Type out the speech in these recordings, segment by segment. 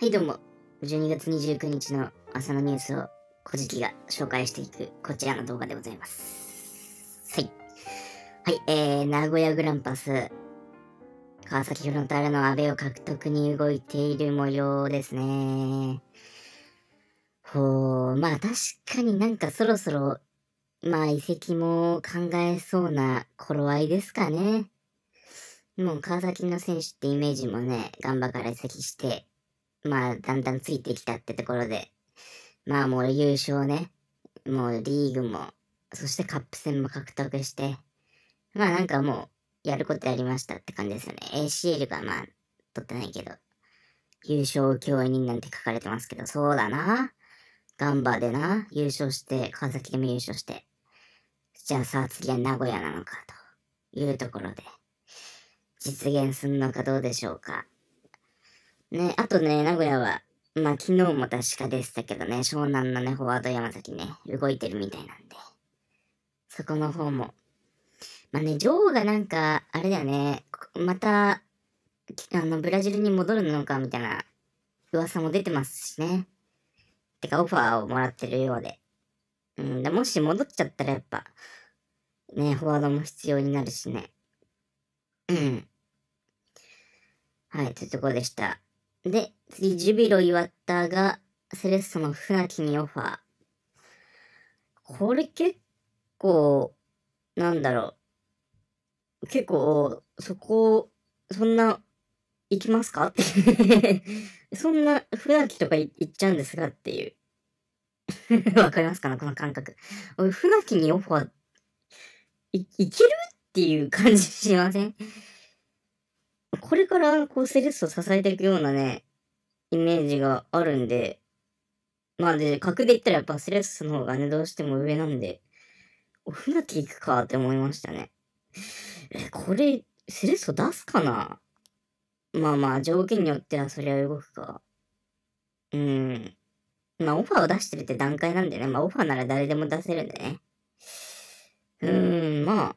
はいどうも。12月29日の朝のニュースを、こじきが紹介していく、こちらの動画でございます。はい。はい、えー、名古屋グランパス、川崎フロンターレの阿部を獲得に動いている模様ですね。ほう、まあ確かになんかそろそろ、まあ移籍も考えそうな頃合いですかね。もう川崎の選手ってイメージもね、ガンバから移籍して、まあ、だんだんついてきたってところで、まあもう優勝ね、もうリーグも、そしてカップ戦も獲得して、まあなんかもう、やることやりましたって感じですよね。ACL がまあ、取ってないけど、優勝教員なんて書かれてますけど、そうだな。ガンバでな、優勝して、川崎でも優勝して、じゃあさあ次は名古屋なのかというところで、実現するのかどうでしょうか。ね、あとね、名古屋は、まあ昨日も確かでしたけどね、湘南のね、フォワード山崎ね、動いてるみたいなんで、そこの方も。まあね、女王がなんか、あれだよね、また、あの、ブラジルに戻るのかみたいな噂も出てますしね。てか、オファーをもらってるようで。うん、でもし戻っちゃったらやっぱ、ね、フォワードも必要になるしね。うん。はい、というところでした。で、次、ジュビロ岩田がセレッソの船木にオファー。これ結構、なんだろう。結構、そこ、そんな、行きますかってそんな、船木とか行っちゃうんですかっていう。わかりますかなこの感覚。俺、船木にオファー、い、いけるっていう感じしませんこれからこうセレッソを支えていくようなね、イメージがあるんで、まあで、格で言ったらやっぱセレッソの方がね、どうしても上なんで、オフな船木行くかって思いましたね。え、これ、セレッソ出すかなまあまあ、条件によってはそりゃ動くか。うん。まあ、オファーを出してるって段階なんでね。まあ、オファーなら誰でも出せるんでね。うーん、まあ、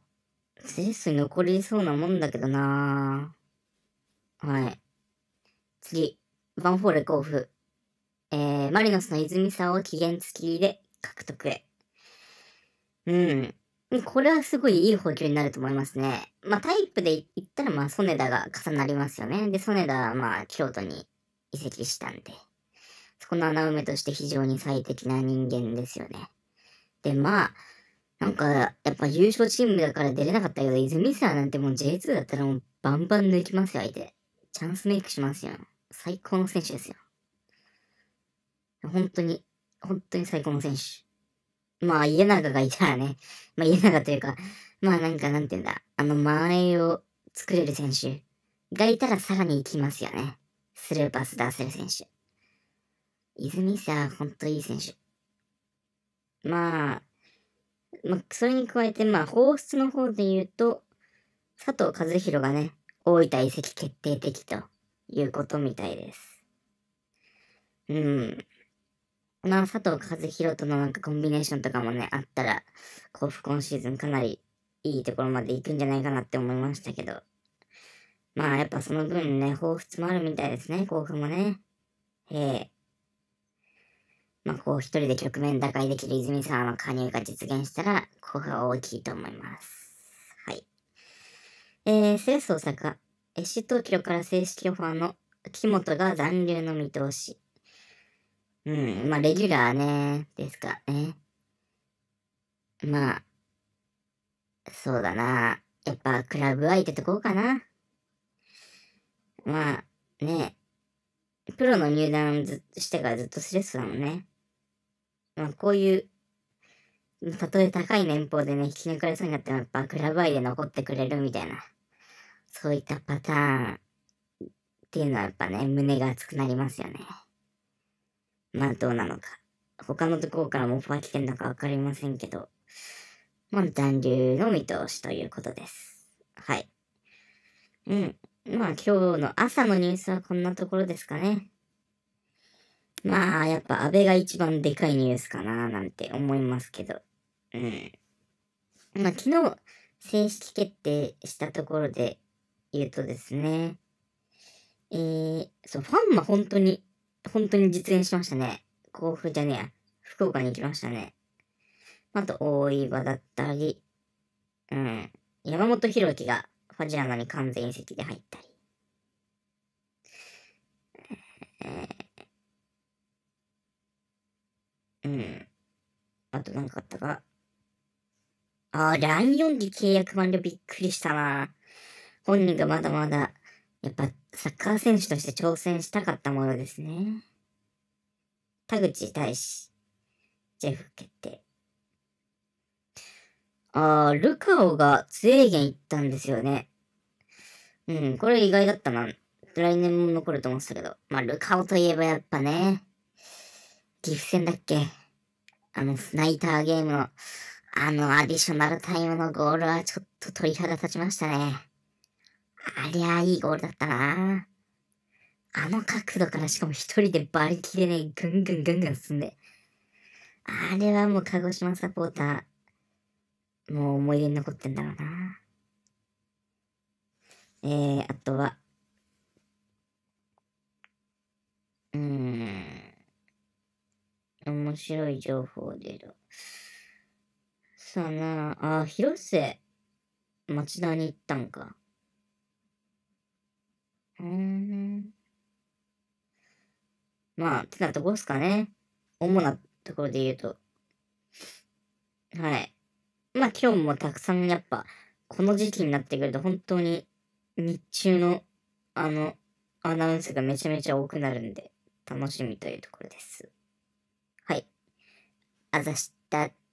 セレッソに残りそうなもんだけどなぁ。はい。次、ヴァンフォーレ甲府。えー、マリノスの泉沢を期限付きで獲得へ。うん。これはすごいいい補給になると思いますね。まあタイプで言ったらまあソネダが重なりますよね。で、ソネダはまあ京都に移籍したんで、そこの穴埋めとして非常に最適な人間ですよね。で、まあ、なんか、やっぱ優勝チームだから出れなかったけど、泉沢なんてもう J2 だったらもうバンバン抜きますよ、相手。チャンスメイクしますよ。最高の選手ですよ。本当に、本当に最高の選手。まあ、家長がいたらね、まあ家長というか、まあなんかなんて言うんだ、あの前を作れる選手がいたらさらに行きますよね。スルーパス出せる選手。泉さん、ほんといい選手。まあ、まあ、それに加えて、まあ、放出の方で言うと、佐藤和弘がね、大分移籍決定的ということみたいです。うん。まあ、佐藤和弘とのなんかコンビネーションとかもね、あったら、甲府今シーズンかなりいいところまで行くんじゃないかなって思いましたけど。まあ、やっぱその分ね、彷彿もあるみたいですね、甲府もね。ええ。まあ、こう一人で局面打開できる泉沢の加入が実現したら、甲府は大きいと思います。えー、センス大阪、市東京から正式オファーの木本が残留の見通し。うん、まあ、レギュラーね、ですかね。まあ、そうだな。やっぱ、クラブ相手とこうかな。まあ、ね、プロの入団ずしてからずっとスレスだもんね。まあ、こういう、たとえ高い年俸でね、引き抜かれそうになっても、やっぱ、クラブ相手残ってくれるみたいな。そういったパターンっていうのはやっぱね、胸が熱くなりますよね。まあどうなのか。他のところからもオファー来てるのかわかりませんけど、まあ残留の見通しということです。はい。うん。まあ今日の朝のニュースはこんなところですかね。まあやっぱ安倍が一番でかいニュースかななんて思いますけど。うん。まあ昨日正式決定したところで、言うとですね、えー、そう、ファンマ本当に、本当に実現しましたね。甲府じゃねえや、福岡に行きましたね。あと、大岩だったり、うん、山本博樹がファジアナに完全移籍で入ったり、えー、うん、あと何かあったか、ああ、ライオンで契約満了びっくりしたな。本人がまだまだ、やっぱサッカー選手として挑戦したかったものですね。田口大志、ジェフ決定。あー、ルカオが強いゲン行ったんですよね。うん、これ意外だったな。来年も残ると思ってたけど。まあ、ルカオといえばやっぱね、岐阜戦だっけあの、スナイターゲームの、あの、アディショナルタイムのゴールはちょっと鳥肌立ちましたね。ありゃいいゴールだったな。あの角度からしかも一人でリキでね、ぐんぐんぐんぐん進んで。あれはもう鹿児島サポーター、もう思い出に残ってんだろうな。えー、あとは、うーん、面白い情報出る。さあなあ、広瀬、町田に行ったんか。うーん。まあ、てなとこですかね。主なところで言うと。はい。まあ今日もたくさんやっぱ、この時期になってくると本当に日中のあのアナウンスがめちゃめちゃ多くなるんで楽しみというところです。はい。あざした。